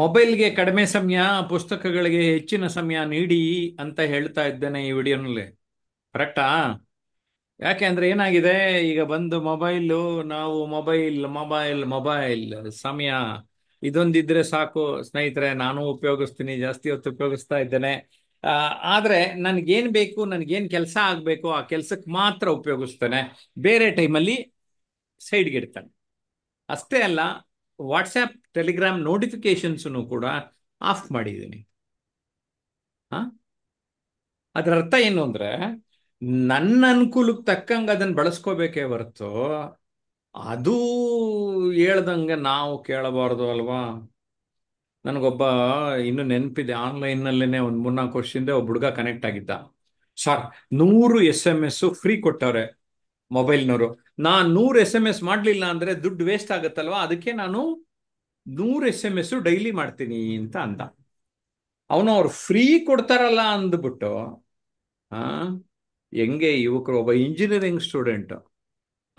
ಮೊಬೈಲ್ಗೆ ಕಡಿಮೆ ಸಮಯ ಪುಸ್ತಕಗಳಿಗೆ ಹೆಚ್ಚಿನ ಸಮಯ ನೀಡಿ ಅಂತ ಹೇಳ್ತಾ ಇದ್ದೇನೆ ಈ ವಿಡಿಯೋನಲ್ಲಿ ಕರೆಕ್ಟಾ ಯಾಕೆ ಅಂದ್ರೆ ಏನಾಗಿದೆ ಈಗ ಬಂದು ಮೊಬೈಲು ನಾವು ಮೊಬೈಲ್ ಮೊಬೈಲ್ ಮೊಬೈಲ್ ಸಮಯ ಇದೊಂದಿದ್ರೆ ಸಾಕು ಸ್ನೇಹಿತರೆ ನಾನು ಉಪಯೋಗಿಸ್ತೀನಿ ಜಾಸ್ತಿ ಹೊತ್ತು ಉಪಯೋಗಿಸ್ತಾ ಇದ್ದೇನೆ ಆದ್ರೆ ನನಗೇನು ಬೇಕು ನನಗೇನು ಕೆಲಸ ಆಗ್ಬೇಕು ಆ ಕೆಲಸಕ್ಕೆ ಮಾತ್ರ ಉಪಯೋಗಿಸ್ತೇನೆ ಬೇರೆ ಟೈಮಲ್ಲಿ ಸೈಡ್ಗೆ ಇಡ್ತಾನೆ ಅಷ್ಟೇ ಅಲ್ಲ ವಾಟ್ಸ್ಆ್ಯಪ್ ಟೆಲಿಗ್ರಾಮ್ ನೋಟಿಫಿಕೇಶನ್ಸನ್ನು ಕೂಡ ಆಫ್ ಮಾಡಿದ್ದೀನಿ ಹಾಂ ಅದರ ಅರ್ಥ ಏನು ಅಂದರೆ ನನ್ನ ಅನುಕೂಲಕ್ಕೆ ತಕ್ಕಂಗೆ ಅದನ್ನು ಬಳಸ್ಕೋಬೇಕೇ ಹೊರತು ಅದು ಹೇಳ್ದಂಗೆ ನಾವು ಕೇಳಬಾರ್ದು ಅಲ್ವಾ ನನಗೊಬ್ಬ ಇನ್ನು ನೆನಪಿದೆ ಆನ್ಲೈನ್ನಲ್ಲೇ ಒಂದು ಮೂರ್ನಾಲ್ಕು ವರ್ಷದಿಂದ ಒಬ್ಬ ಹುಡುಗ ಕನೆಕ್ಟ್ ಆಗಿದ್ದ ಸಾರ್ ನೂರು ಎಸ್ ಎಮ್ ಎಸ್ ಫ್ರೀ ಕೊಟ್ಟವ್ರೆ ಮೊಬೈಲ್ನವರು ನಾನು ನೂರು ಎಸ್ ಎಮ್ ಎಸ್ ಮಾಡಲಿಲ್ಲ ಅಂದರೆ ದುಡ್ಡು ವೇಸ್ಟ್ ಆಗುತ್ತಲ್ವಾ ಅದಕ್ಕೆ ನಾನು ನೂರು ಎಸ್ ಎಮ್ ಎಸ್ ಡೈಲಿ ಮಾಡ್ತೀನಿ ಅಂತ ಅಂದ ಅವನು ಅವ್ರು ಫ್ರೀ ಕೊಡ್ತಾರಲ್ಲ ಅಂದ್ಬಿಟ್ಟು ಹೆಂಗೆ ಯುವಕರು ಒಬ್ಬ ಇಂಜಿನಿಯರಿಂಗ್ ಸ್ಟೂಡೆಂಟ್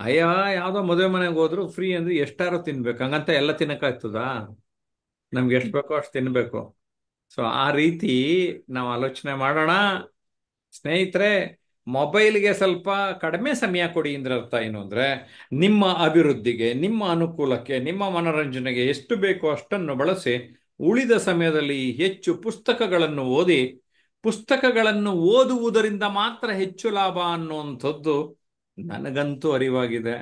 ಅಯ್ಯ ಯಾವುದೋ ಮದುವೆ ಮನೆಗೆ ಹೋದ್ರು ಫ್ರೀ ಅಂದ್ರೆ ಎಷ್ಟಾರು ತಿನ್ಬೇಕು ಹಂಗಂತ ಎಲ್ಲ ತಿನ್ನಕ್ಕಾಗ್ತದಾ ನಮ್ಗೆ ಎಷ್ಟು ಬೇಕೋ ಅಷ್ಟು ತಿನ್ಬೇಕು ಸೊ ಆ ರೀತಿ ನಾವು ಆಲೋಚನೆ ಮಾಡೋಣ ಸ್ನೇಹಿತರೆ ಮೊಬೈಲ್ಗೆ ಸ್ವಲ್ಪ ಕಡಿಮೆ ಸಮಯ ಕೊಡಿ ಅರ್ಥ ಏನು ಅಂದರೆ ನಿಮ್ಮ ಅಭಿವೃದ್ಧಿಗೆ ನಿಮ್ಮ ಅನುಕೂಲಕ್ಕೆ ನಿಮ್ಮ ಮನೋರಂಜನೆಗೆ ಎಷ್ಟು ಬೇಕೋ ಅಷ್ಟನ್ನು ಬಳಸಿ ಉಳಿದ ಸಮಯದಲ್ಲಿ ಹೆಚ್ಚು ಪುಸ್ತಕಗಳನ್ನು ಓದಿ ಪುಸ್ತಕಗಳನ್ನು ಓದುವುದರಿಂದ ಮಾತ್ರ ಹೆಚ್ಚು ಲಾಭ ಅನ್ನುವಂಥದ್ದು ನನಗಂತೂ ಅರಿವಾಗಿದೆ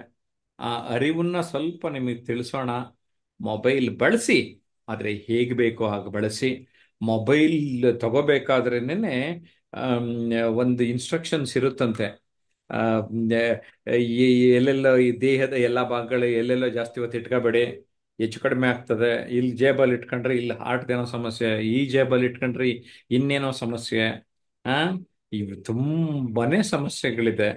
ಆ ಅರಿವನ್ನು ಸ್ವಲ್ಪ ನಿಮಗೆ ತಿಳಿಸೋಣ ಮೊಬೈಲ್ ಬಳಸಿ ಆದರೆ ಹೇಗೆ ಬೇಕೋ ಹಾಗೆ ಬಳಸಿ ಮೊಬೈಲ್ ತಗೋಬೇಕಾದ್ರೇನೆ ಒಂದು ಇನ್ಸ್ಟ್ರಕ್ಷನ್ಸ್ ಇರುತ್ತಂತೆ ಈ ಎಲ್ಲೆಲ್ಲೋ ಈ ದೇಹದ ಎಲ್ಲ ಭಾಗಗಳು ಎಲ್ಲೆಲ್ಲೋ ಜಾಸ್ತಿ ಹೊತ್ತು ಇಟ್ಕೋಬೇಡಿ ಹೆಚ್ಚು ಕಡಿಮೆ ಆಗ್ತದೆ ಇಲ್ಲಿ ಜೇಬಲ್ ಇಟ್ಕೊಂಡ್ರೆ ಇಲ್ಲಿ ಏನೋ ಸಮಸ್ಯೆ ಈ ಜೇಬಲ್ ಇಟ್ಕೊಂಡ್ರಿ ಇನ್ನೇನೋ ಸಮಸ್ಯೆ ಆ ಇವು ತುಂಬಾನೇ ಸಮಸ್ಯೆಗಳಿದೆ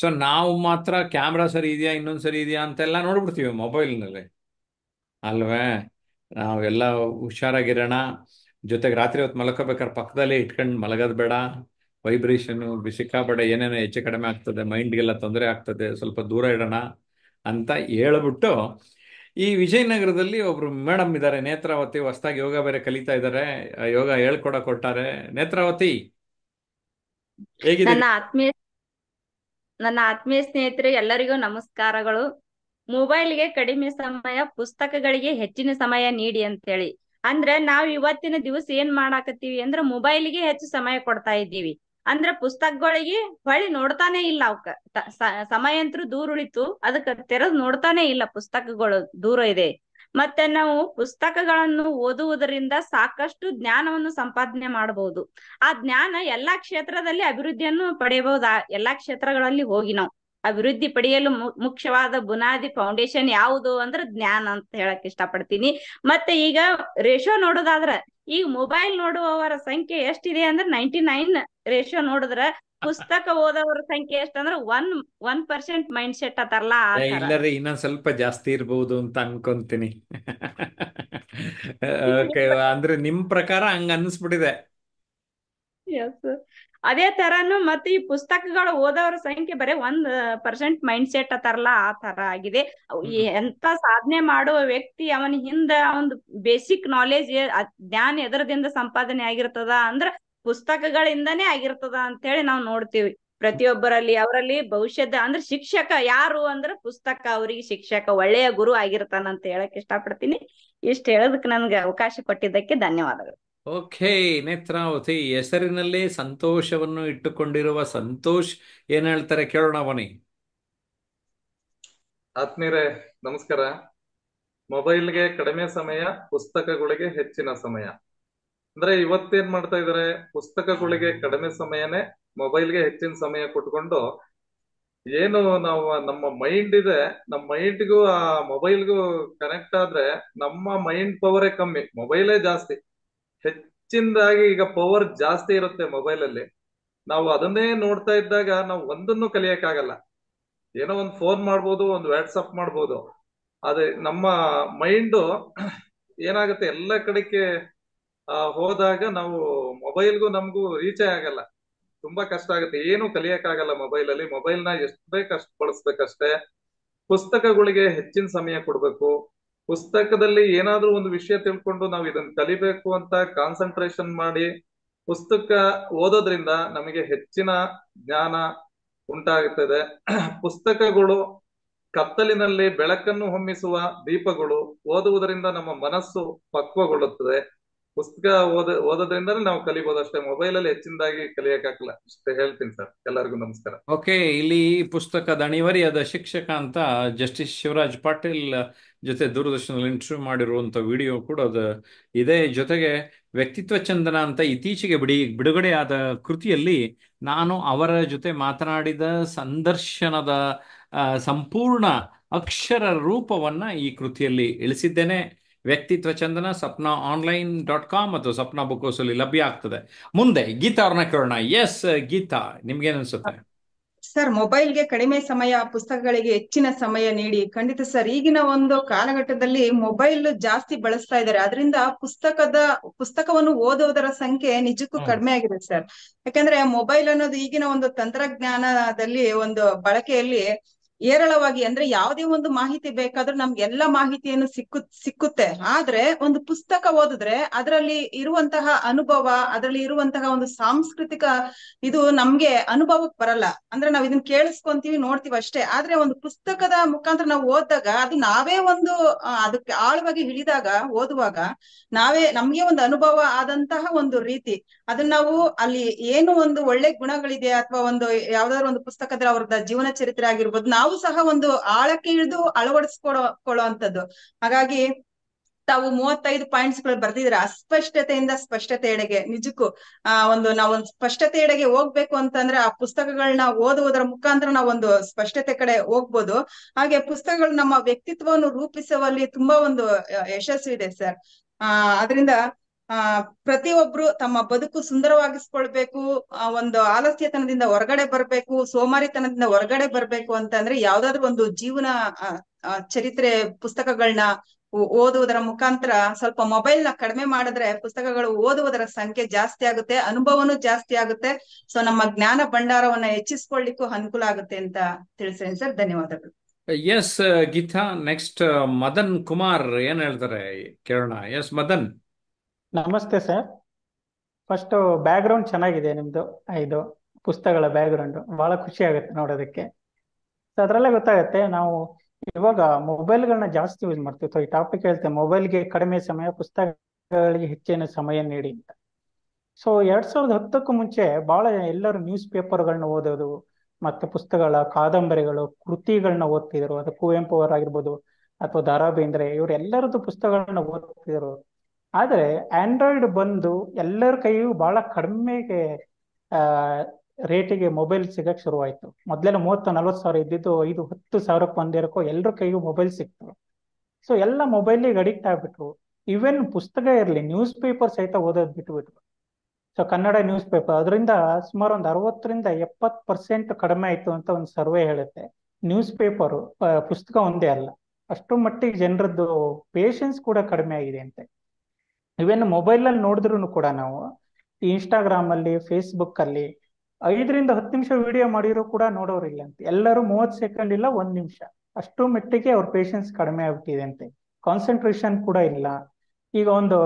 ಸೊ ನಾವು ಮಾತ್ರ ಕ್ಯಾಮ್ರಾ ಸರಿ ಇದೆಯಾ ಇನ್ನೊಂದ್ ಸರಿ ಇದೆಯಾ ಅಂತೆಲ್ಲ ನೋಡ್ಬಿಡ್ತೀವಿ ಮೊಬೈಲ್ನಲ್ಲಿ ಅಲ್ವೇ ನಾವೆಲ್ಲ ಹುಷಾರಾಗಿರೋಣ ಜೊತೆಗೆ ರಾತ್ರಿ ಹೊತ್ತು ಮಲಕೋಬೇಕಾದ್ರೆ ಪಕ್ಕದಲ್ಲೇ ಇಟ್ಕೊಂಡು ಮಲಗೋದು ಬೇಡ ವೈಬ್ರೇಷನು ಸಿಕ್ಕಾಪಡೆ ಏನೇನೋ ಹೆಚ್ಚು ಕಡಿಮೆ ಆಗ್ತದೆ ಮೈಂಡ್ಗೆಲ್ಲ ತೊಂದರೆ ಆಗ್ತದೆ ಸ್ವಲ್ಪ ದೂರ ಇಡೋಣ ಅಂತ ಹೇಳ್ಬಿಟ್ಟು ಈ ವಿಜಯನಗರದಲ್ಲಿ ಒಬ್ರು ಮೇಡಮ್ ಇದ್ದಾರೆ ನೇತ್ರಾವತಿ ಹೊಸದಾಗಿ ಯೋಗ ಬೇರೆ ಕಲಿತಾ ಇದ್ದಾರೆ ಯೋಗ ಹೇಳ್ಕೊಡ ಕೊಟ್ಟಾರೆ ನೇತ್ರಾವತಿ ನನ್ನ ಆತ್ಮೀಯ ನನ್ನ ಆತ್ಮೀಯ ಸ್ನೇಹಿತರೆ ಎಲ್ಲರಿಗೂ ನಮಸ್ಕಾರಗಳು ಮೊಬೈಲ್ಗೆ ಕಡಿಮೆ ಸಮಯ ಪುಸ್ತಕಗಳಿಗೆ ಹೆಚ್ಚಿನ ಸಮಯ ನೀಡಿ ಅಂತ ಹೇಳಿ ಅಂದ್ರ ನಾವು ಇವತ್ತಿನ ದಿವಸ ಏನ್ ಮಾಡಾಕತ್ತೀವಿ ಅಂದ್ರ ಮೊಬೈಲ್ಗೆ ಹೆಚ್ಚು ಸಮಯ ಕೊಡ್ತಾ ಇದ್ದೀವಿ ಅಂದ್ರ ಪುಸ್ತಕಗಳಿಗೆ ಹೊಳಿ ನೋಡ್ತಾನೆ ಇಲ್ಲ ಅವಕ್ಕ ಸಮಯ ದೂರ ಉಳಿತು ಅದಕ್ಕ ತೆರೆದು ನೋಡ್ತಾನೆ ಇಲ್ಲ ಪುಸ್ತಕಗಳು ದೂರ ಇದೆ ಮತ್ತೆ ನಾವು ಪುಸ್ತಕಗಳನ್ನು ಓದುವುದರಿಂದ ಸಾಕಷ್ಟು ಜ್ಞಾನವನ್ನು ಸಂಪಾದನೆ ಮಾಡಬಹುದು ಆ ಜ್ಞಾನ ಎಲ್ಲಾ ಕ್ಷೇತ್ರದಲ್ಲಿ ಅಭಿವೃದ್ಧಿಯನ್ನು ಪಡೆಯಬಹುದು ಎಲ್ಲಾ ಕ್ಷೇತ್ರಗಳಲ್ಲಿ ಹೋಗಿ ನಾವು ಅಭಿವೃದ್ಧಿ ಪಡೆಯಲು ಮುಖ್ಯವಾದ ಬುನಾದಿ ಫೌಂಡೇಶನ್ ಯಾವುದು ಅಂದ್ರೆ ಜ್ಞಾನ ಅಂತ ಹೇಳಕ್ ಇಷ್ಟಪಡ್ತೀನಿ ಮತ್ತೆ ಈಗ ರೇಷೋ ನೋಡೋದಾದ್ರ ಈಗ ಮೊಬೈಲ್ ನೋಡುವವರ ಸಂಖ್ಯೆ ಎಷ್ಟಿದೆ ಅಂದ್ರೆ ನೈಂಟಿ ನೈನ್ ರೇಷೋ ನೋಡಿದ್ರ ಪುಸ್ತಕ ಓದೋವರ ಸಂಖ್ಯೆ ಎಷ್ಟಂದ್ರೆ one one percent mind set ಅತರಲ್ಲ ಇನ್ನ ಇನ್ನೊಂದ್ ಸ್ವಲ್ಪ ಜಾಸ್ತಿ ಇರಬಹುದು ಅಂತ ಅನ್ಕೊಂತೀನಿ ಅಂದ್ರೆ ನಿಮ್ ಪ್ರಕಾರ ಹಂಗ ಅನ್ಸ್ಬಿಟ್ಟಿದೆ ಅದೇ ತರನು ಮತ್ತೆ ಈ ಪುಸ್ತಕಗಳು ಓದೋರ ಸಂಖ್ಯೆ ಬರೀ ಒಂದ್ ಪರ್ಸೆಂಟ್ ಮೈಂಡ್ ಸೆಟ್ ಅತಾರಲ್ಲ ಆ ತರ ಆಗಿದೆ ಎಂತ ಸಾಧನೆ ಮಾಡುವ ವ್ಯಕ್ತಿ ಅವನ ಹಿಂದ ಒಂದು ಬೇಸಿಕ್ ನಾಲೆಜ್ ಜ್ಞಾನ ಎದರದಿಂದ ಸಂಪಾದನೆ ಆಗಿರ್ತದ ಅಂದ್ರ ಪುಸ್ತಕಗಳಿಂದನೇ ಆಗಿರ್ತದ ಅಂತ ಹೇಳಿ ನಾವು ನೋಡ್ತೀವಿ ಪ್ರತಿಯೊಬ್ಬರಲ್ಲಿ ಅವರಲ್ಲಿ ಭವಿಷ್ಯದ ಅಂದ್ರೆ ಶಿಕ್ಷಕ ಯಾರು ಅಂದ್ರೆ ಪುಸ್ತಕ ಅವ್ರಿಗೆ ಶಿಕ್ಷಕ ಒಳ್ಳೆಯ ಗುರು ಆಗಿರ್ತಾನಂತ ಹೇಳಕ್ ಇಷ್ಟಪಡ್ತೀನಿ ಇಷ್ಟ ಹೇಳೋದಕ್ಕೆ ನನ್ಗೆ ಅವಕಾಶ ಕೊಟ್ಟಿದ್ದಕ್ಕೆ ಧನ್ಯವಾದಗಳು ಓಕೆ ನೇತ್ರಾವತಿ ಹೆಸರಿನಲ್ಲಿ ಸಂತೋಷವನ್ನು ಇಟ್ಟುಕೊಂಡಿರುವ ಸಂತೋಷ್ ಏನ್ ಹೇಳ್ತಾರೆ ಕೇಳೋಣ ಬನ್ನಿ ಆತ್ಮೀರೇ ನಮಸ್ಕಾರ ಮೊಬೈಲ್ಗೆ ಕಡಿಮೆ ಸಮಯ ಪುಸ್ತಕಗಳಿಗೆ ಹೆಚ್ಚಿನ ಸಮಯ ಅಂದ್ರೆ ಇವತ್ತೇನ್ ಮಾಡ್ತಾ ಇದಾರೆ ಪುಸ್ತಕಗಳಿಗೆ ಕಡಿಮೆ ಸಮಯನೇ ಮೊಬೈಲ್ಗೆ ಹೆಚ್ಚಿನ ಸಮಯ ಕೊಟ್ಕೊಂಡು ಏನು ನಾವು ನಮ್ಮ ಮೈಂಡ್ ಇದೆ ನಮ್ಮ ಮೈಂಡ್ಗೂ ಆ ಮೊಬೈಲ್ಗೂ ಕನೆಕ್ಟ್ ಆದ್ರೆ ನಮ್ಮ ಮೈಂಡ್ ಪವರೇ ಕಮ್ಮಿ ಮೊಬೈಲೇ ಜಾಸ್ತಿ ಹೆಚ್ಚಿನದಾಗಿ ಈಗ ಪವರ್ ಜಾಸ್ತಿ ಇರುತ್ತೆ ಮೊಬೈಲ್ ಅಲ್ಲಿ ನಾವು ಅದನ್ನೇ ನೋಡ್ತಾ ಇದ್ದಾಗ ನಾವು ಒಂದನ್ನು ಕಲಿಯಕ್ಕಾಗಲ್ಲ ಏನೋ ಒಂದು ಫೋನ್ ಮಾಡ್ಬೋದು ಒಂದು ವಾಟ್ಸಪ್ ಮಾಡ್ಬೋದು ಅದೇ ನಮ್ಮ ಮೈಂಡು ಏನಾಗುತ್ತೆ ಎಲ್ಲ ಕಡೆಗೆ ಹೋದಾಗ ನಾವು ಮೊಬೈಲ್ಗೂ ನಮಗೂ ರೀಚ್ ಆಗಲ್ಲ ತುಂಬಾ ಕಷ್ಟ ಆಗುತ್ತೆ ಏನು ಕಲಿಯಕ್ಕಾಗಲ್ಲ ಮೊಬೈಲ್ ಅಲ್ಲಿ ಮೊಬೈಲ್ನ ಎಷ್ಟು ಬೇಕಷ್ಟು ಬಳಸ್ಬೇಕಷ್ಟೇ ಪುಸ್ತಕಗಳಿಗೆ ಹೆಚ್ಚಿನ ಸಮಯ ಕೊಡ್ಬೇಕು ಪುಸ್ತಕದಲ್ಲಿ ಏನಾದ್ರೂ ಒಂದು ವಿಷಯ ತಿಳ್ಕೊಂಡು ನಾವು ಇದನ್ನ ಕಲಿಬೇಕು ಅಂತ ಕಾನ್ಸಂಟ್ರೇಷನ್ ಮಾಡಿ ಪುಸ್ತಕ ಓದೋದ್ರಿಂದ ನಮಗೆ ಹೆಚ್ಚಿನ ಜ್ಞಾನ ಉಂಟಾಗುತ್ತದೆ ಪುಸ್ತಕಗಳು ಕತ್ತಲಿನಲ್ಲಿ ಬೆಳಕನ್ನು ಹೊಮ್ಮಿಸುವ ದೀಪಗಳು ಓದುವುದರಿಂದ ನಮ್ಮ ಮನಸ್ಸು ಪಕ್ವಗೊಳ್ಳುತ್ತದೆ ಪುಸ್ತಕ ಓದ ಓದೋದ್ರಿಂದಲೇ ನಾವು ಕಲಿಬಹುದು ಅಷ್ಟೇ ಮೊಬೈಲ್ ಅಲ್ಲಿ ಹೆಚ್ಚಿನದಾಗಿ ಕಲಿಯಕ್ಕಾಗಲ್ಲ ಅಷ್ಟೇ ಹೇಳ್ತೀನಿ ಸರ್ ಎಲ್ಲರಿಗೂ ನಮಸ್ಕಾರ ಓಕೆ ಇಲ್ಲಿ ಪುಸ್ತಕ ದಣಿವರಿಯಾದ ಶಿಕ್ಷಕ ಅಂತ ಜಸ್ಟಿಸ್ ಶಿವರಾಜ್ ಪಾಟೀಲ್ ಜೊತೆ ದೂರದರ್ಶನದಲ್ಲಿ ಇಂಟರ್ವ್ಯೂ ಮಾಡಿರುವಂತ ವಿಡಿಯೋ ಕೂಡ ಅದು ಇದೆ ಜೊತೆಗೆ ವ್ಯಕ್ತಿತ್ವ ಚಂದನ ಅಂತ ಇತ್ತೀಚೆಗೆ ಬಿಡಿ ಬಿಡುಗಡೆ ಆದ ಕೃತಿಯಲ್ಲಿ ನಾನು ಅವರ ಜೊತೆ ಮಾತನಾಡಿದ ಸಂದರ್ಶನದ ಸಂಪೂರ್ಣ ಅಕ್ಷರ ರೂಪವನ್ನ ಈ ಕೃತಿಯಲ್ಲಿ ಇಳಿಸಿದ್ದೇನೆ ವ್ಯಕ್ತಿತ್ವ ಚಂದನ ಸಪ್ನಾ ಆನ್ಲೈನ್ ಡಾಟ್ ಕಾಮ್ ಮತ್ತು ಸಪ್ನಾ ಬುಕ್ ಹೌಸಲ್ಲಿ ಲಭ್ಯ ಆಗ್ತದೆ ಮುಂದೆ ಗೀತಾ ಅವ್ರನ್ನ ಕೇಳೋಣ ಎಸ್ ಗೀತಾ ನಿಮ್ಗೇನನ್ಸುತ್ತೆ ಸರ್ ಮೊಬೈಲ್ಗೆ ಕಡಿಮೆ ಸಮಯ ಪುಸ್ತಕಗಳಿಗೆ ಹೆಚ್ಚಿನ ಸಮಯ ನೀಡಿ ಖಂಡಿತ ಸರ್ ಈಗಿನ ಒಂದು ಕಾಲಘಟ್ಟದಲ್ಲಿ ಮೊಬೈಲ್ ಜಾಸ್ತಿ ಬಳಸ್ತಾ ಇದ್ದಾರೆ ಅದರಿಂದ ಪುಸ್ತಕದ ಪುಸ್ತಕವನ್ನು ಓದೋದರ ಸಂಖ್ಯೆ ನಿಜಕ್ಕೂ ಕಡಿಮೆ ಆಗಿದೆ ಸರ್ ಯಾಕಂದ್ರೆ ಮೊಬೈಲ್ ಅನ್ನೋದು ಈಗಿನ ಒಂದು ತಂತ್ರಜ್ಞಾನದಲ್ಲಿ ಒಂದು ಬಳಕೆಯಲ್ಲಿ ಏರಳವಾಗಿ ಅಂದ್ರೆ ಯಾವುದೇ ಒಂದು ಮಾಹಿತಿ ಬೇಕಾದ್ರೂ ನಮ್ಗೆ ಎಲ್ಲ ಮಾಹಿತಿಯನ್ನು ಸಿಕ್ಕು ಸಿಕ್ಕುತ್ತೆ ಆದ್ರೆ ಒಂದು ಪುಸ್ತಕ ಓದಿದ್ರೆ ಅದರಲ್ಲಿ ಇರುವಂತಹ ಅನುಭವ ಅದರಲ್ಲಿ ಇರುವಂತಹ ಒಂದು ಸಾಂಸ್ಕೃತಿಕ ಇದು ನಮ್ಗೆ ಅನುಭವಕ್ಕೆ ಬರಲ್ಲ ಅಂದ್ರೆ ನಾವ್ ಇದನ್ನ ಕೇಳಿಸ್ಕೊಂತೀವಿ ನೋಡ್ತೀವಿ ಅಷ್ಟೇ ಆದ್ರೆ ಒಂದು ಪುಸ್ತಕದ ಮುಖಾಂತರ ನಾವು ಓದಿದಾಗ ಅದು ನಾವೇ ಒಂದು ಅದಕ್ಕೆ ಆಳವಾಗಿ ಹಿಡಿದಾಗ ಓದುವಾಗ ನಾವೇ ನಮ್ಗೆ ಒಂದು ಅನುಭವ ಆದಂತಹ ಒಂದು ರೀತಿ ಅದನ್ನ ನಾವು ಅಲ್ಲಿ ಏನು ಒಂದು ಒಳ್ಳೆ ಗುಣಗಳಿದೆ ಅಥವಾ ಒಂದು ಯಾವ್ದಾದ್ರು ಒಂದು ಪುಸ್ತಕದ ಅವ್ರದ ಜೀವನ ಚರಿತ್ರೆ ಆಗಿರ್ಬೋದು ನಾವು ನಾವು ಸಹ ಒಂದು ಆಳಕ್ಕೆ ಇಳಿದು ಅಳವಡಿಸ್ಕೊಡೋ ಹಾಗಾಗಿ ತಾವು ಮೂವತ್ತೈದು ಪಾಯಿಂಟ್ಸ್ ಗಳು ಬರ್ತಿದ್ರೆ ಅಸ್ಪಷ್ಟತೆಯಿಂದ ಸ್ಪಷ್ಟತೆಯೆಡೆಗೆ ನಿಜಕ್ಕೂ ಆ ಒಂದು ಸ್ಪಷ್ಟತೆ ಸ್ಪಷ್ಟತೆಯೆಡೆಗೆ ಹೋಗ್ಬೇಕು ಅಂತಂದ್ರೆ ಆ ಪುಸ್ತಕಗಳನ್ನ ಓದುವುದರ ಮುಖಾಂತರ ನಾವೊಂದು ಸ್ಪಷ್ಟತೆ ಕಡೆ ಹೋಗ್ಬೋದು ಹಾಗೆ ಪುಸ್ತಕಗಳು ನಮ್ಮ ವ್ಯಕ್ತಿತ್ವವನ್ನು ರೂಪಿಸುವಲ್ಲಿ ತುಂಬಾ ಒಂದು ಯಶಸ್ವಿ ಇದೆ ಸರ್ ಆ ಅದರಿಂದ ಆ ಪ್ರತಿಯೊಬ್ರು ತಮ್ಮ ಬದುಕು ಸುಂದರವಾಗಿಸ್ಕೊಳ್ಬೇಕು ಆ ಒಂದು ಆಲಸ್ಯತನದಿಂದ ಹೊರಗಡೆ ಬರ್ಬೇಕು ಸೋಮಾರಿತನದಿಂದ ಹೊರಗಡೆ ಬರ್ಬೇಕು ಅಂತ ಅಂದ್ರೆ ಯಾವ್ದಾದ್ರು ಒಂದು ಜೀವನ ಚರಿತ್ರೆ ಪುಸ್ತಕಗಳನ್ನ ಓದುವುದರ ಮುಖಾಂತರ ಸ್ವಲ್ಪ ಮೊಬೈಲ್ ನ ಕಡಿಮೆ ಮಾಡಿದ್ರೆ ಪುಸ್ತಕಗಳು ಓದುವುದರ ಸಂಖ್ಯೆ ಜಾಸ್ತಿ ಆಗುತ್ತೆ ಅನುಭವನೂ ಜಾಸ್ತಿ ಆಗುತ್ತೆ ಸೊ ನಮ್ಮ ಜ್ಞಾನ ಭಂಡಾರವನ್ನ ಹೆಚ್ಚಿಸ್ಕೊಳ್ಳಿಕ್ಕೂ ಅನುಕೂಲ ಆಗುತ್ತೆ ಅಂತ ತಿಳಿಸ್ತೇನೆ ಸರ್ ಧನ್ಯವಾದಗಳು yes uh, Geeta next uh, Madan Kumar ಏನ್ ಹೇಳ್ತಾರೆ ಕೇಳೋಣ ಎಸ್ ಮದನ್ ನಮಸ್ತೆ ಸರ್ ಫಸ್ಟ್ ಬ್ಯಾಕ್ಗ್ರೌಂಡ್ ಚೆನ್ನಾಗಿದೆ ನಿಮ್ದು ಇದು ಪುಸ್ತಕಗಳ ಬ್ಯಾಕ್ಗ್ರೌಂಡ್ ಬಹಳ ಖುಷಿ ಆಗುತ್ತೆ ನೋಡೋದಕ್ಕೆ ಅದ್ರಲ್ಲೇ ಗೊತ್ತಾಗುತ್ತೆ ನಾವು ಇವಾಗ ಮೊಬೈಲ್ಗಳನ್ನ ಜಾಸ್ತಿ ಯೂಸ್ ಮಾಡ್ತೀವಿ ಸೊ ಈ ಟಾಪಿಕ್ ಹೇಳ್ತೇವೆ ಮೊಬೈಲ್ಗೆ ಕಡಿಮೆ ಸಮಯ ಪುಸ್ತಕಗಳಿಗೆ ಹೆಚ್ಚಿನ ಸಮಯ ನೀಡಿ ಅಂತ ಸೊ ಎರಡ್ ಸಾವಿರದ ಹತ್ತಕ್ಕೂ ಮುಂಚೆ ಬಹಳ ಎಲ್ಲರೂ ನ್ಯೂಸ್ ಪೇಪರ್ಗಳನ್ನ ಓದೋದು ಮತ್ತೆ ಪುಸ್ತಕಗಳ ಕಾದಂಬರಿಗಳು ಕೃತಿಗಳನ್ನ ಓದ್ತಿದ್ರು ಅದು ಕುವೆಂಪು ಅವರಾಗಿರ್ಬೋದು ಅಥವಾ ದ ರಾ ಬೇಂದ್ರೆ ಇವರೆಲ್ಲರದ್ದು ಪುಸ್ತಕಗಳನ್ನ ಓದ್ತಿದ್ರು ಆದರೆ ಆಂಡ್ರಾಯ್ಡ್ ಬಂದು ಎಲ್ಲರ ಕೈಯೂ ಬಹಳ ಕಡಿಮೆಗೆ ರೇಟಿಗೆ ಮೊಬೈಲ್ ಸಿಗಕ್ಕೆ ಶುರುವಾಯಿತು ಮೊದಲೆಲ್ಲ ಮೂವತ್ತು ನಲ್ವತ್ತು ಸಾವಿರ ಇದ್ದಿದ್ದು ಐದು ಹತ್ತು ಸಾವಿರಕ್ಕೆ ಒಂದೇರಕ್ಕೋ ಎಲ್ಲರ ಕೈಗೂ ಮೊಬೈಲ್ ಸಿಕ್ತು ಸೊ ಎಲ್ಲ ಮೊಬೈಲಿಗೆ ಅಡಿಕ್ಟ್ ಆಗ್ಬಿಟ್ರು ಇವೆನ್ ಪುಸ್ತಕ ಇರಲಿ ನ್ಯೂಸ್ ಪೇಪರ್ ಸಹಿತ ಓದೋದು ಬಿಟ್ಬಿಟ್ರು ಸೊ ಕನ್ನಡ ನ್ಯೂಸ್ ಪೇಪರ್ ಅದರಿಂದ ಸುಮಾರು ಒಂದು ಅರವತ್ತರಿಂದ ಎಪ್ಪತ್ತು ಪರ್ಸೆಂಟ್ ಕಡಿಮೆ ಆಯಿತು ಅಂತ ಒಂದು ಸರ್ವೆ ಹೇಳುತ್ತೆ ನ್ಯೂಸ್ ಪೇಪರು ಪುಸ್ತಕ ಒಂದೇ ಅಲ್ಲ ಅಷ್ಟು ಮಟ್ಟಿಗೆ ಜನರದ್ದು ಪೇಷನ್ಸ್ ಕೂಡ ಕಡಿಮೆ ಆಗಿದೆ ಅಂತೆ ಇವೆನ್ ಮೊಬೈಲ್ ಅಲ್ಲಿ ನೋಡಿದ್ರು ಕೂಡ ನಾವು ಇನ್ಸ್ಟಾಗ್ರಾಮ್ ಅಲ್ಲಿ ಫೇಸ್ಬುಕ್ ಅಲ್ಲಿ ಐದರಿಂದ ಹತ್ತು ನಿಮಿಷ ವಿಡಿಯೋ ಮಾಡಿರೋ ಕೂಡ ಇಲ್ಲ ಅಂತ ಎಲ್ಲರೂ ಮೂವತ್ ಸೆಕೆಂಡ್ ಇಲ್ಲ ಒಂದ್ ನಿಮಿಷ ಅಷ್ಟು ಮಟ್ಟಿಗೆ ಅವ್ರ ಪೇಷನ್ಸ್ ಕಡಿಮೆ ಆಗ್ಬಿಟ್ಟಿದೆ ಅಂತೆ ಕಾನ್ಸಂಟ್ರೇಷನ್ ಕೂಡ ಇಲ್ಲ ಈಗ ಒಂದು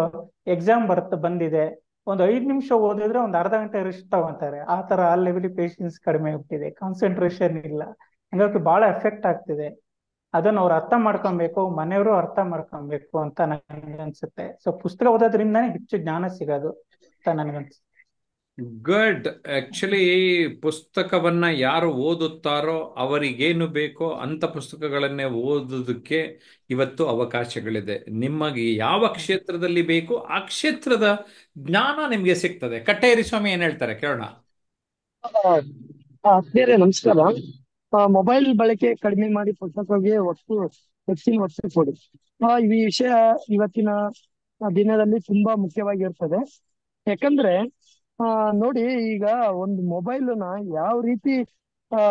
ಎಕ್ಸಾಮ್ ಬರ್ತ ಬಂದಿದೆ ಒಂದು ಐದು ನಿಮಿಷ ಓದಿದ್ರೆ ಒಂದು ಅರ್ಧ ಗಂಟೆ ರೆಸ್ಟ್ ತಗೊಂತಾರೆ ಆ ತರ ಆ ಲೆವೆಲ್ ಪೇಷನ್ಸ್ ಕಡಿಮೆ ಆಗ್ಬಿಟ್ಟಿದೆ ಕಾನ್ಸಂಟ್ರೇಷನ್ ಇಲ್ಲ ಹಂಗಾಗಿ ಬಹಳ ಎಫೆಕ್ಟ್ ಆಗ್ತಿದೆ ಅದನ್ನ ಅವ್ರು ಅರ್ಥ ಮಾಡ್ಕೊಬೇಕು ಮನೆಯವರು ಅರ್ಥ ಮಾಡ್ಕೊಬೇಕು ಅಂತ ನನಗೆ ಅನ್ಸುತ್ತೆ ಸೊ ಪುಸ್ತಕ ಓದೋದ್ರಿಂದನೇ ಹೆಚ್ಚು ಜ್ಞಾನ ಸಿಗೋದು ಅಂತ ನನಗನ್ಸುತ್ತೆ ಗುಡ್ ಆಕ್ಚುಲಿ ಪುಸ್ತಕವನ್ನ ಯಾರು ಓದುತ್ತಾರೋ ಅವರಿಗೇನು ಬೇಕೋ ಅಂತ ಪುಸ್ತಕಗಳನ್ನೇ ಓದೋದಕ್ಕೆ ಇವತ್ತು ಅವಕಾಶಗಳಿದೆ ನಿಮಗೆ ಯಾವ ಕ್ಷೇತ್ರದಲ್ಲಿ ಬೇಕು ಆ ಕ್ಷೇತ್ರದ ಜ್ಞಾನ ನಿಮ್ಗೆ ಸಿಗ್ತದೆ ಕಟ್ಟೇರಿ ಸ್ವಾಮಿ ಏನ್ ಹೇಳ್ತಾರೆ ಕೇಳೋಣ ನಮಸ್ಕಾರ ಮೊಬೈಲ್ ಬಳಕೆ ಕಡಿಮೆ ಮಾಡಿ ಪುಸ್ತಕಗಳಿಗೆ ಒತ್ತು ಹೆಚ್ಚಿನ ಒತ್ತು ಕೊಡಿ ಈ ವಿಷಯ ಇವತ್ತಿನ ದಿನದಲ್ಲಿ ತುಂಬಾ ಮುಖ್ಯವಾಗಿರ್ತದೆ ಯಾಕಂದ್ರೆ ಆ ನೋಡಿ ಈಗ ಒಂದು ಮೊಬೈಲ್ನ ಯಾವ ರೀತಿ ಆ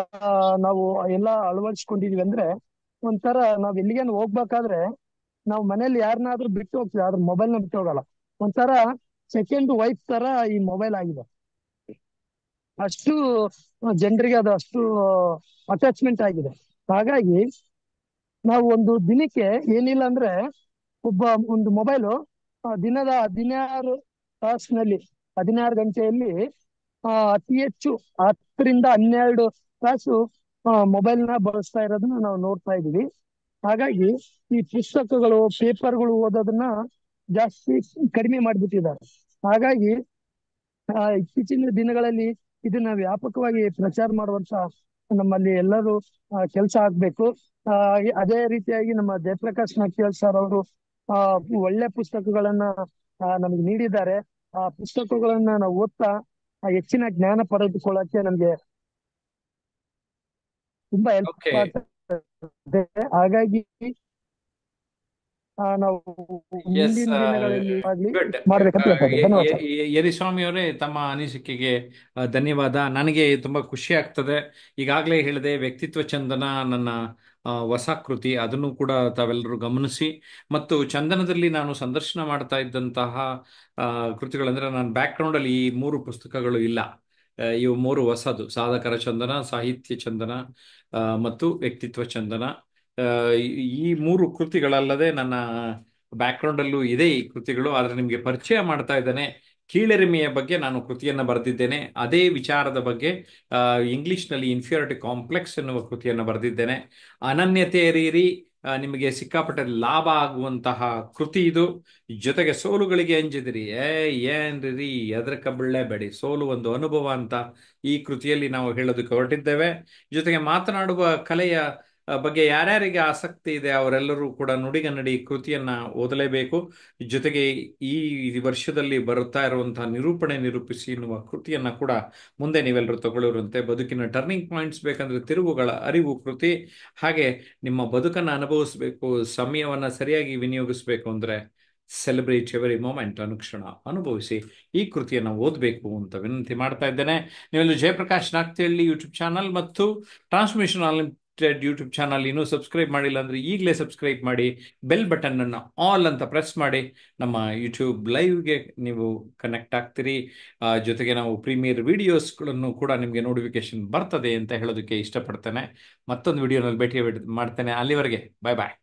ನಾವು ಎಲ್ಲ ಅಳವಡಿಸ್ಕೊಂಡಿದೀವಿ ಅಂದ್ರೆ ಒಂಥರ ನಾವ್ ಎಲ್ಲಿಗೇನು ಹೋಗ್ಬೇಕಾದ್ರೆ ನಾವು ಮನೇಲಿ ಯಾರನ್ನಾದ್ರೂ ಬಿಟ್ಟು ಹೋಗ್ತೀವಿ ಆದ್ರೆ ನ ಬಿಟ್ಟು ಹೋಗಲ್ಲ ಒಂಥರ ಸೆಕೆಂಡ್ ವೈಫ್ ತರ ಈ ಮೊಬೈಲ್ ಆಗಿದೆ ಅಷ್ಟು ಜನರಿಗೆ ಅದು ಅಷ್ಟು ಅಟ್ಯಾಚ್ಮೆಂಟ್ ಆಗಿದೆ ಹಾಗಾಗಿ ನಾವು ಒಂದು ದಿನಕ್ಕೆ ಏನಿಲ್ಲ ಅಂದ್ರೆ ಒಬ್ಬ ಒಂದು ಮೊಬೈಲು ದಿನದ ಹದಿನಾರು ತಾಸಿನಲ್ಲಿ ಹದಿನಾರು ಗಂಟೆಯಲ್ಲಿ ಅತಿ ಹೆಚ್ಚು ಹತ್ತರಿಂದ ಹನ್ನೆರಡು ತಾಸು ಮೊಬೈಲ್ ನ ಬಳಸ್ತಾ ಇರೋದನ್ನ ನಾವು ನೋಡ್ತಾ ಇದೀವಿ ಹಾಗಾಗಿ ಈ ಪುಸ್ತಕಗಳು ಪೇಪರ್ಗಳು ಓದೋದನ್ನ ಜಾಸ್ತಿ ಕಡಿಮೆ ಮಾಡಿಬಿಟ್ಟಿದ್ದಾರೆ ಹಾಗಾಗಿ ಇತ್ತೀಚಿನ ದಿನಗಳಲ್ಲಿ ಇದನ್ನ ವ್ಯಾಪಕವಾಗಿ ಪ್ರಚಾರ ಮಾಡುವಂತ ನಮ್ಮಲ್ಲಿ ಎಲ್ಲರೂ ಕೆಲಸ ಆಗ್ಬೇಕು ಅದೇ ರೀತಿಯಾಗಿ ನಮ್ಮ ಜಯಪ್ರಕಾಶ್ ನಕ್ಕಿಯಲ್ ಸರ್ ಅವರು ಆ ಒಳ್ಳೆ ಪುಸ್ತಕಗಳನ್ನ ನಮ್ಗೆ ನೀಡಿದ್ದಾರೆ ಆ ಪುಸ್ತಕಗಳನ್ನ ನಾವು ಓದ್ತಾ ಹೆಚ್ಚಿನ ಜ್ಞಾನ ಪಡೆದುಕೊಳ್ಳಕ್ಕೆ ನಮ್ಗೆ ತುಂಬಾ ಹೆಲ್ಪ್ ಹಾಗಾಗಿ Uh, uh, ಯರಿಸ್ವಾಮಿ ಅವರೇ ತಮ್ಮ ಅನಿಸಿಕೆಗೆ uh, ಧನ್ಯವಾದ ನನಗೆ ತುಂಬಾ ಖುಷಿ ಆಗ್ತದೆ ಈಗಾಗಲೇ ಹೇಳಿದೆ ವ್ಯಕ್ತಿತ್ವ ಚಂದನ ನನ್ನ ಹೊಸ ಕೃತಿ ಅದನ್ನು ಕೂಡ ತಾವೆಲ್ಲರೂ ಗಮನಿಸಿ ಮತ್ತು ಚಂದನದಲ್ಲಿ ನಾನು ಸಂದರ್ಶನ ಮಾಡ್ತಾ ಇದ್ದಂತಹ ಕೃತಿಗಳಂದ್ರೆ ನಾನು ಬ್ಯಾಕ್ ಗ್ರೌಂಡ್ ಅಲ್ಲಿ ಈ ಮೂರು ಪುಸ್ತಕಗಳು ಇಲ್ಲ ಇವು ಮೂರು ಹೊಸದು ಸಾಧಕರ ಚಂದನ ಸಾಹಿತ್ಯ ಚಂದನ ಮತ್ತು ವ್ಯಕ್ತಿತ್ವ ಚಂದನ ಈ ಮೂರು ಕೃತಿಗಳಲ್ಲದೆ ನನ್ನ ಬ್ಯಾಕ್ಗ್ರೌಂಡಲ್ಲೂ ಇದೆ ಈ ಕೃತಿಗಳು ಆದರೆ ನಿಮಗೆ ಪರಿಚಯ ಮಾಡ್ತಾ ಇದ್ದೇನೆ ಕೀಳರಿಮೆಯ ಬಗ್ಗೆ ನಾನು ಕೃತಿಯನ್ನು ಬರೆದಿದ್ದೇನೆ ಅದೇ ವಿಚಾರದ ಬಗ್ಗೆ ಇಂಗ್ಲಿಷ್ನಲ್ಲಿ ಇನ್ಫಿಯಾರಿಟಿ ಕಾಂಪ್ಲೆಕ್ಸ್ ಎನ್ನುವ ಕೃತಿಯನ್ನು ಬರೆದಿದ್ದೇನೆ ಅನನ್ಯತೆ ಅರಿಯಿರಿ ನಿಮಗೆ ಸಿಕ್ಕಾಪಟ್ಟೆ ಲಾಭ ಆಗುವಂತಹ ಕೃತಿ ಇದು ಜೊತೆಗೆ ಸೋಲುಗಳಿಗೆ ಅಂಜಿದಿರಿ ಏ ಏನ್ರಿ ಎದ್ರ ಬೇಡಿ ಸೋಲು ಒಂದು ಅನುಭವ ಅಂತ ಈ ಕೃತಿಯಲ್ಲಿ ನಾವು ಹೇಳೋದಕ್ಕೆ ಹೊರಟಿದ್ದೇವೆ ಜೊತೆಗೆ ಮಾತನಾಡುವ ಕಲೆಯ ಬಗ್ಗೆ ಯಾರ್ಯಾರಿಗೆ ಆಸಕ್ತಿ ಇದೆ ಅವರೆಲ್ಲರೂ ಕೂಡ ನುಡಿಗನ್ನಡಿ ಕೃತಿಯನ್ನ ಓದಲೇಬೇಕು ಜೊತೆಗೆ ಈ ವರ್ಷದಲ್ಲಿ ಬರುತ್ತಾ ಇರುವಂತಹ ನಿರೂಪಣೆ ನಿರೂಪಿಸಿ ಎನ್ನುವ ಕೃತಿಯನ್ನ ಕೂಡ ಮುಂದೆ ನೀವೆಲ್ಲರೂ ತಗೊಳ್ಳಿರುವಂತೆ ಬದುಕಿನ ಟರ್ನಿಂಗ್ ಪಾಯಿಂಟ್ಸ್ ಬೇಕಂದ್ರೆ ತಿರುವುಗಳ ಅರಿವು ಕೃತಿ ಹಾಗೆ ನಿಮ್ಮ ಬದುಕನ್ನು ಅನುಭವಿಸಬೇಕು ಸಮಯವನ್ನ ಸರಿಯಾಗಿ ವಿನಿಯೋಗಿಸಬೇಕು ಅಂದ್ರೆ ಸೆಲೆಬ್ರೇಟ್ ಎವರಿ ಮೂಮೆಂಟ್ ಅನುಕ್ಷಣ ಅನುಭವಿಸಿ ಈ ಕೃತಿಯನ್ನು ಓದಬೇಕು ಅಂತ ವಿನಂತಿ ಮಾಡ್ತಾ ಇದ್ದೇನೆ ನೀವೆಲ್ಲೂ ಜಯಪ್ರಕಾಶ್ ನಾಗ್ತಿಹಳ್ಳಿ ಯೂಟ್ಯೂಬ್ ಚಾನಲ್ ಮತ್ತು transmission online trade YouTube channel ಇನ್ನೂ ಸಬ್ಸ್ಕ್ರೈಬ್ ಮಾಡಿಲ್ಲ ಅಂದರೆ ಈಗಲೇ ಸಬ್ಸ್ಕ್ರೈಬ್ ಮಾಡಿ ಬೆಲ್ ಬಟನನ್ನು ಆಲ್ ಅಂತ ಪ್ರೆಸ್ ಮಾಡಿ ನಮ್ಮ ಯೂಟ್ಯೂಬ್ ಲೈವ್ಗೆ ನೀವು ಕನೆಕ್ಟ್ ಆಗ್ತೀರಿ ಜೊತೆಗೆ ನಾವು ಪ್ರೀಮಿಯರ್ ವಿಡಿಯೋಸ್ಗಳನ್ನು ಕೂಡ ನಿಮಗೆ ನೋಟಿಫಿಕೇಶನ್ ಬರ್ತದೆ ಅಂತ ಹೇಳೋದಕ್ಕೆ ಇಷ್ಟಪಡ್ತೇನೆ ಮತ್ತೊಂದು ವಿಡಿಯೋನಲ್ಲಿ ಭೇಟಿ ಮಾಡ್ತೇನೆ ಅಲ್ಲಿವರೆಗೆ ಬಾಯ್ ಬಾಯ್